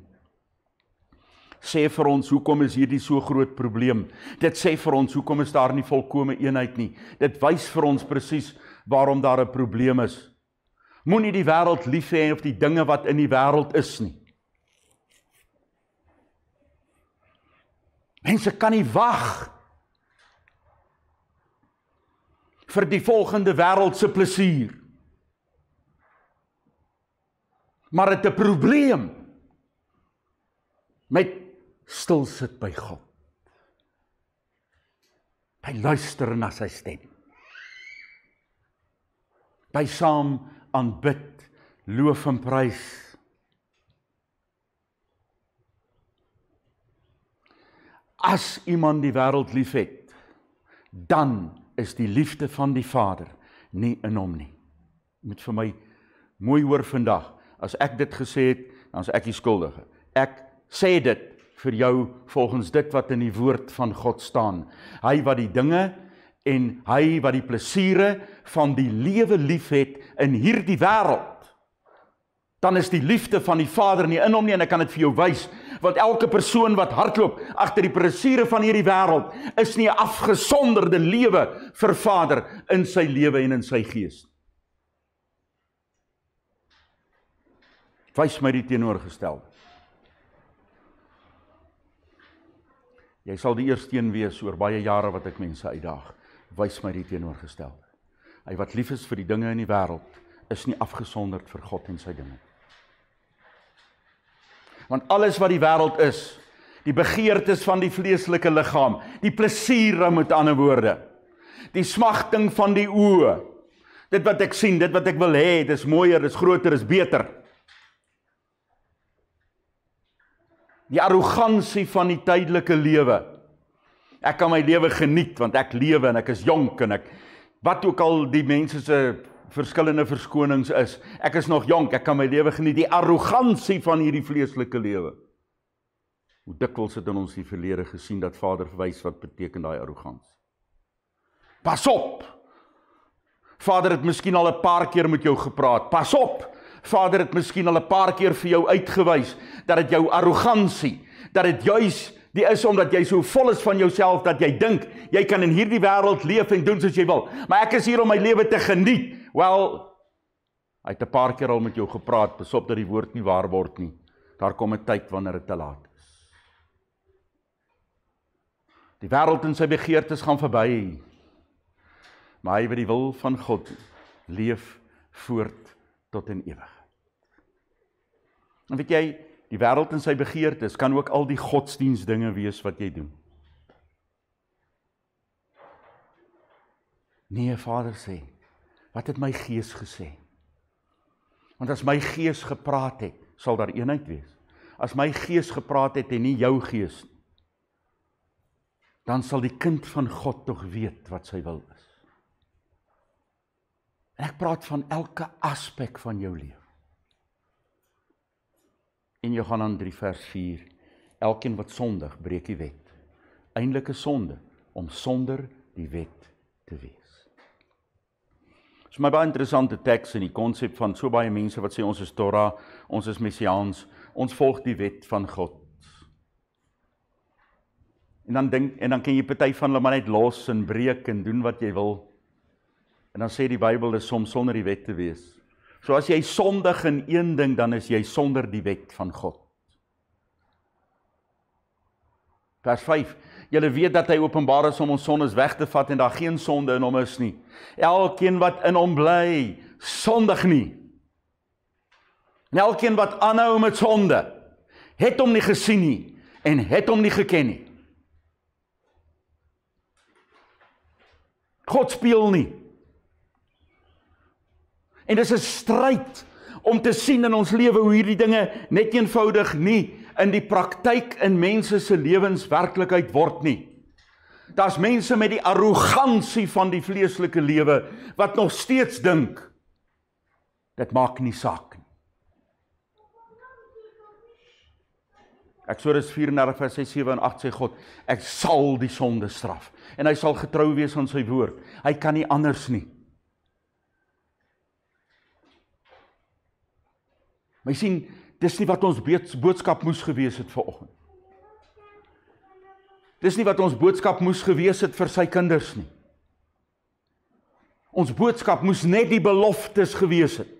sê vir ons hoekom is hierdie so groot probleem. Dit sê vir ons hoekom is daar nie volkomme eenheid nie. Dit wys vir ons presies waarom daar 'n probleem is. Moenie die wêreld lief hê of die dinge wat in die wêreld is nie. Mense kan nie wag vir die volgende wêreldse plesier. Maar dit 'n probleem met stil sit by God. By luister na sy stem. By saam aanbid, loof en prys. As iemand die wêreld liefhet, dan is die liefde van die Vader nie in hom nie. Moet vir my mooi hoor vandag. As ek dit gesê het, dan is ek die skuldige. Ek sê dit vir jou volgens dit wat in die woord van God staan. Hy wat die dinge en hy wat die plesiere van die lewe liefhet in hierdie wêreld dan is die liefde van die Vader nie in hom nie en ek kan dit vir jou wys want elke persoon wat hardloop agter die plesiere van hierdie wêreld is nie 'n afgesonderde lewe vir Vader in sy lewe en in sy gees wys my die teenoorgestelde Jy sal die eerste een wees oor baie jare wat ek mense uitdaag wys my die teenoorgestelde. Hy wat lief is vir die dinge in die wêreld, is nie afgesonderd vir God en sy dinge nie. Want alles wat die wêreld is, die begeertes van die vleeslike liggaam, die plesiere met ander woorde, die smagting van die oë, dit wat ek sien, dit wat ek wil hê, dit is mooier, dit is groter, dit is beter. Die arrogansie van die tydelike lewe Ek kan my lewe geniet want ek lewe en ek is jonk en ek wat ook al die mense se verskillende verskonings is. Ek is nog jonk, ek kan my lewe geniet. Die arrogansie van hierdie vleeslike lewe. Hoe dikwels het in ons die verlede gesien dat Vader verwys wat beteken daai arrogansie? Pas op. Vader het miskien al 'n paar keer met jou gepraat. Pas op. Vader het miskien al 'n paar keer vir jou uitgewys dat dit jou arrogansie, dat dit juis Die is omdat jy so vol is van jouself dat jy dink jy kan in hierdie wêreld leef en doen soos jy wil. Maar ek is hier om my lewe te geniet. Wel, hy het 'n paar keer al met jou gepraat, besop dat die woord nie waar word nie. Daar kom 'n tyd wanneer dit te laat is. Die wêreld en sy begeertes gaan verby. Maar hy wat die wil van God leef voort tot in ewigheid. En weet jy, Die wêreld en sy begeertes kan ook al die godsdiensdinge wees wat jy doen. Nee, Vader sê, wat het my gees gesê? Want as my gees gepraat het, sal daar eenheid wees. As my gees gepraat het en nie jou gees nie, dan sal die kind van God tog weet wat sy wil is. En ek praat van elke aspek van jou lewe. En Johannes 3 vers 4: Elkeen wat sondig, breek die wet. Eindelike sonde om sonder die wet te wees. Dit is my baie interessante teks in die konsep van so baie mense wat sê ons is Torah, ons is Messiaans, ons volg die wet van God. En dan dink en dan kan jy party van hulle maar net los en breek en doen wat jy wil. En dan sê die Bybel is soms sonder die wet te wees. So as jy sondig in een ding, dan is jy sonder die wet van God. Vers 5. Julle weet dat hy openbaar is om ons sondes weg te vat en daar geen sonde in hom is nie. Elkeen wat in hom bly, sondig nie. En elkeen wat aanhou met sonde, het hom nie gesien nie en het hom nie geken nie. God speel nie. En dis 'n stryd om te sien in ons lewe hoe hierdie dinge net eenvoudig nie in die praktyk in mense se lewens werklikheid word nie. Daar's mense met die arrogansie van die vleeslike lewe wat nog steeds dink dit maak nie saak nie. Eksodus 34 vers 6 en 8 sê God, ek sal die sonde straf en hy sal getrou wees aan sy woord. Hy kan nie anders nie. My sien, dis nie wat ons boodskap moes gewees het ver oggend. Dis nie wat ons boodskap moes gewees het vir sy kinders nie. Ons boodskap moes net die beloftes gewees het.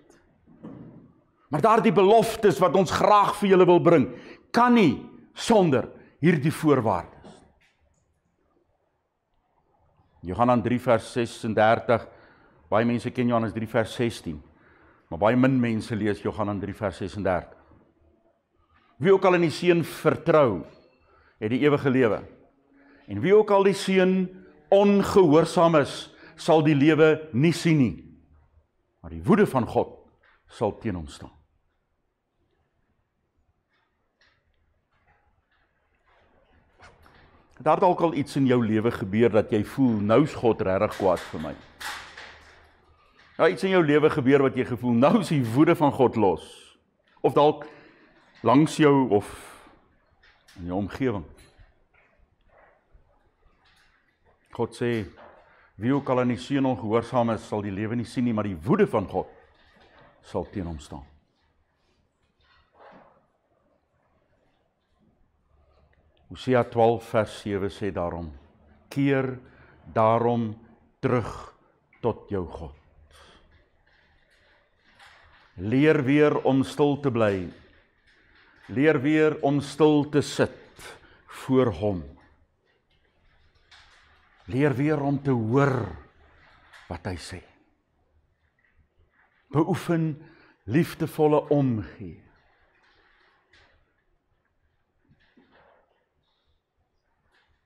Maar daardie beloftes wat ons graag vir julle wil bring, kan nie sonder hierdie voorwaardes. Johannes 3 vers 36 Baie mense ken Johannes 3 vers 16. Maar baie min mense lees Johannes 3 vers 36. Wie ook al in die seun vertrou, het die ewige lewe. En wie ook al die seun ongehoorsaam is, sal die lewe nie sien nie. Maar die woede van God sal teen hom staan. Daar het dalk al iets in jou lewe gebeur dat jy voel nou is God regtig kwaad vir my. Nou iets in jou lewe gebeur wat jy gevoel nou is die woede van God los. Of dalk langs jou of in jou omgewing. God sê wie ook al aan die seun ongehoorsaam is, sal die lewe nie sien nie, maar die woede van God sal teen hom staan. Hosea 12 vers 7 sê daarom: Keer daarom terug tot jou God. Leer weer om stil te bly. Leer weer om stil te sit voor hom. Leer weer om te hoor wat hy sê. Beoefen liefdevolle omgee.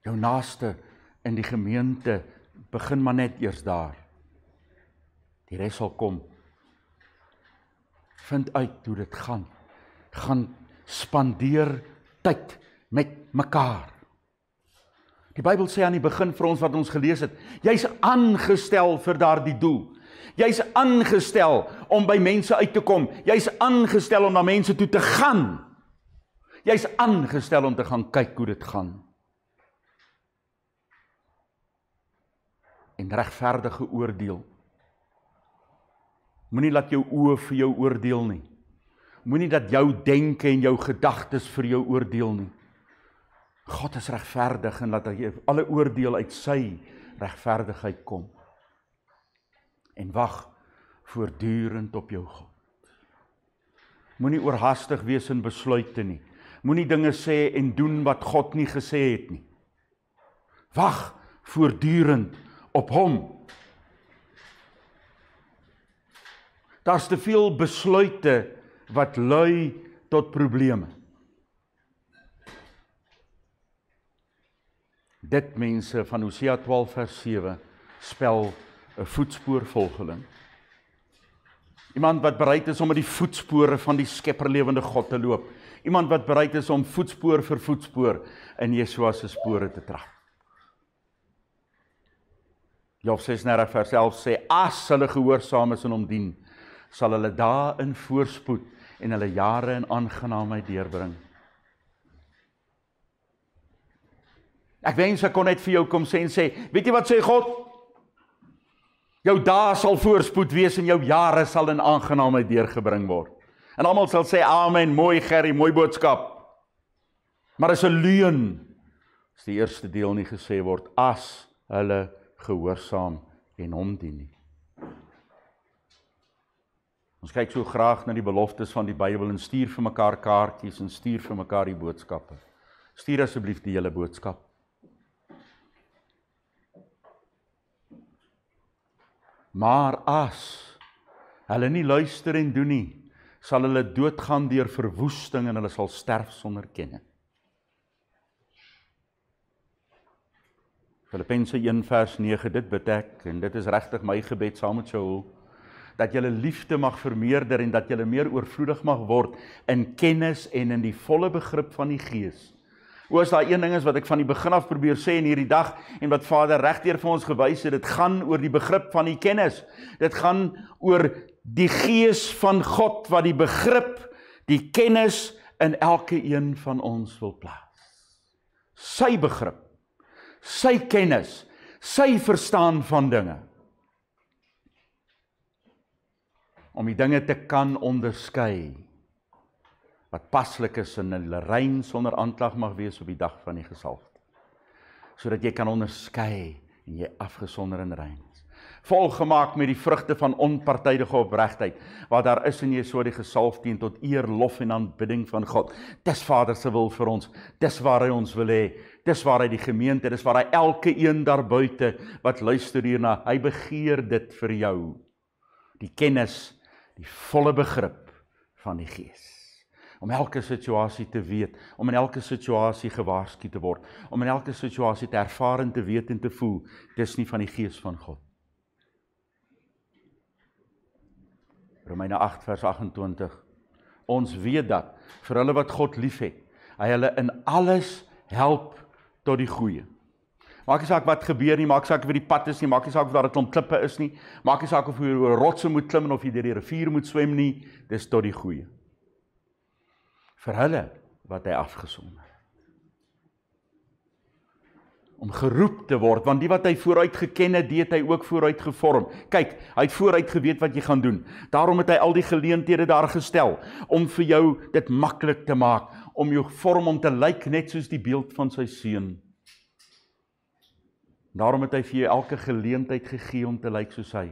Jou naaste in die gemeente begin maar net eers daar. Die res sal kom vind uit hoe dit gaan. Gaan spandeer tyd met mekaar. Die Bybel sê aan die begin vir ons wat ons gelees het, jy's aangestel vir daardie doel. Jy's aangestel om by mense uit te kom. Jy's aangestel om na mense toe te gaan. Jy's aangestel om te gaan kyk hoe dit gaan. En regverdige oordeel Moenie laat jou oë vir jou oordeel nie. Moenie dat jou denke en jou gedagtes vir jou oordeel nie. God is regverdig en laat hy alle oordeel uit sy regverdigheid kom. En wag voortdurend op jou God. Moenie oorhaastig wees in besluite nie. Moenie dinge sê en doen wat God nie gesê het nie. Wag voortdurend op hom Daar's te veel besluite wat lei tot probleme. Dit mense van Hosea 12 vers 7 spel 'n voetspoor volgeling. Iemand wat bereid is om met die voetspore van die skepperlewende God te loop. Iemand wat bereid is om voetspoor vir voetspoor in Yeshua se spore te trap. Jof 36 vers 11 sê as hulle gehoorsaam is en hom dien, sal hulle dae in voorspoed en hulle jare in aangenaamheid deurbring. Ek wens ek kon net vir jou kom sê en sê, weet jy wat sê God? Jou dae sal voorspoed wees en jou jare sal in aangenaamheid deurgebring word. En almal sal sê amen, mooi gerry, mooi boodskap. Maar is 'n leuen as die eerste deel nie gesê word as hulle gehoorsaam en hom dien nie. Ons kyk so graag na die beloftes van die Bybel en stuur vir mekaar kaartjies en stuur vir mekaar die boodskappe. Stuur asseblief die hele boodskap. Maar as hulle nie luister en doen nie, sal hulle doodgaan deur verwoesting en hulle sal sterf sonder kenning. Filippense 1 vers 9 dit beteken en dit is regtig my gebed saam met jou hoe dat julle liefde mag vermeerder en dat julle meer oorvloedig mag word in kennis en in die volle begrip van die Gees. O, as daar een ding is wat ek van die begin af probeer sê in hierdie dag en wat Vader regdeur vir ons gewys het, dit gaan oor die begrip van die kennis. Dit gaan oor die Gees van God wat die begrip, die kennis in elke een van ons wil plaas. Sy begrip, sy kennis, sy verstaan van dinge. om die dinge te kan onderskei wat paslik is in 'n rein sonder aanklag mag wees op die dag van die gesalfde sodat jy kan onderskei en jy afgesonder en rein is volgemaak met die vrugte van onpartydige opregtheid wat daar is in jy so die gesalfde en tot eer lof en aanbidding van God dis Vader se wil vir ons dis waar hy ons wil hê dis waar hy die gemeente dis waar hy elke een daar buite wat luister hierna hy begeer dit vir jou die kennis die volle begrip van die Gees om elke situasie te weet, om in elke situasie gewaarsku te word, om in elke situasie te ervaar en te weet en te voel, dis nie van die gees van God. Romeine 8 vers 28. Ons weet dat vir hulle wat God liefhet, hy hulle in alles help tot die goeie. Maak nie saak wat gebeur nie, maak saak of die pad is nie, maak nie saak of daar 'n klomp klippe is nie, maak nie saak of jy oor rotse moet klim of jy deur die rivier moet swem nie, dis tot die goeie. Vir hulle wat hy afgesonder. Om geroep te word, want die wat hy vooruit geken het, die het hy ook vooruit gevorm. Kyk, hy het vooruit geweet wat jy gaan doen. Daarom het hy al die geleenthede daar gestel om vir jou dit maklik te maak om jou vorm om te lyk net soos die beeld van sy seun. Daarom het hy vir jou elke geleentheid gegee om te lyk like soos hy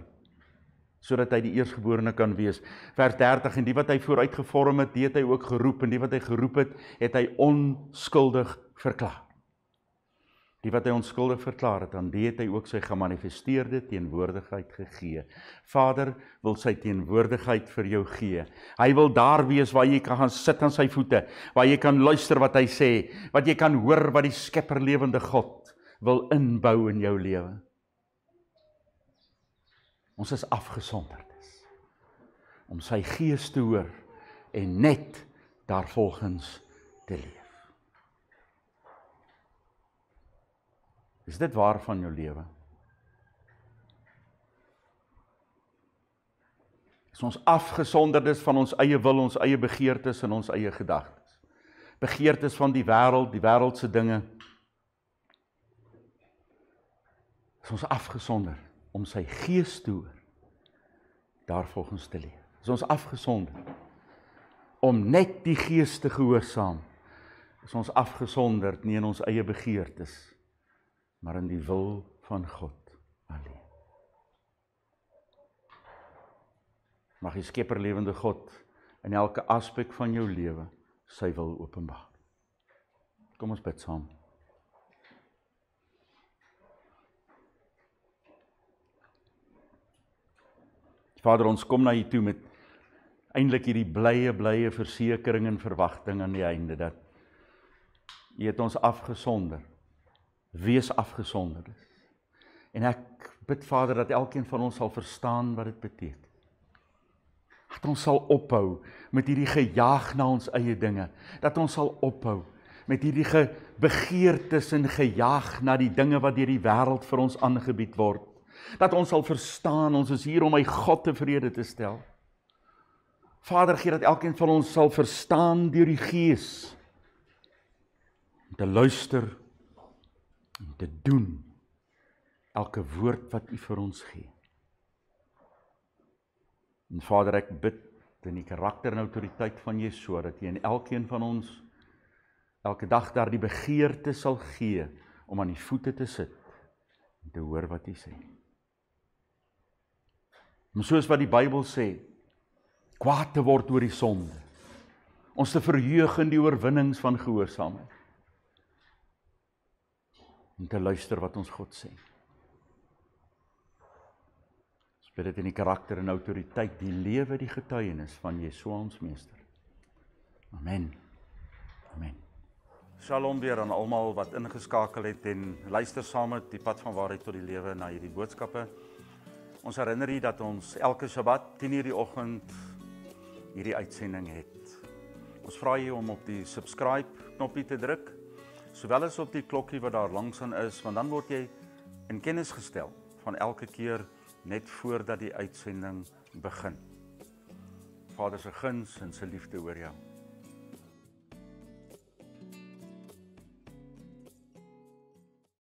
sodat hy die eersgeborene kan wees. Vers 30 en die wat hy vooruitgevorm het, het hy ook geroep en die wat hy geroep het, het hy onskuldig verklaar. Die wat hy onskuldig verklaar het, dan het hy ook sy gemanifesteerde teenwoordigheid gegee. Vader wil sy teenwoordigheid vir jou gee. Hy wil daar wees waar jy kan gaan sit aan sy voete, waar jy kan luister wat hy sê, wat jy kan hoor wat die Skepper lewende God wil inbou in jou lewe. Ons is afgesonderdes om sy gees te hoor en net daarvolgens te leef. Is dit waar van jou lewe? Is ons afgesonderdes van ons eie wil, ons eie begeertes en ons eie gedagtes? Begeertes van die wêreld, die wêreldse dinge. vir ons afgesonder om sy gees te hoor daarvolgens te leef. Is ons afgesonder om net die gees te gehoorsaam. Is ons afgesonder nie in ons eie begeertes maar in die wil van God alleen. Mag die Skepper lewende God in elke aspek van jou lewe sy wil openbaar. Kom ons bid saam. Vader, ons kom na U toe met eintlik hierdie blye blye versekering en verwagting aan die einde dat U het ons afgesonder. Wees afgesonder. En ek bid Vader dat elkeen van ons sal verstaan wat dit beteken dat ons sal ophou met hierdie gejaag na ons eie dinge. Dat ons sal ophou met hierdie begeertes en gejaag na die dinge wat deur die wêreld vir ons aangebied word dat ons sal verstaan ons is hier om my God tevrede te stel. Vader gee dat elkeen van ons sal verstaan deur die Gees om te luister en te doen elke woord wat U vir ons gee. En Vader ek bid in die karakter en autoriteit van Jesus dat U en elkeen van ons elke dag daardie begeerte sal gee om aan die voete te sit en te hoor wat U sê om soos wat die Bybel sê, kwaad te word oor die sonde. Ons te verheug in die oorwinnings van gehoorsaamheid. Om te luister wat ons God sê. Spreek dit in die karakter en autoriteit, die lewe, die getuienis van Jesus ons meester. Amen. Amen. Shalom weer aan almal wat ingeskakel het en luister saam met die pad van waarheid tot die lewe na hierdie boodskappe. Ons herinner u dat ons elke Sabbat 10:00 die oggend hierdie uitsending het. Ons vra u om op die subscribe knoppie te druk, sowel as op die klokkie wat daar langs aan is, want dan word jy in kennis gestel van elke keer net voordat die uitsending begin. Vader se guns en se liefde oor jou.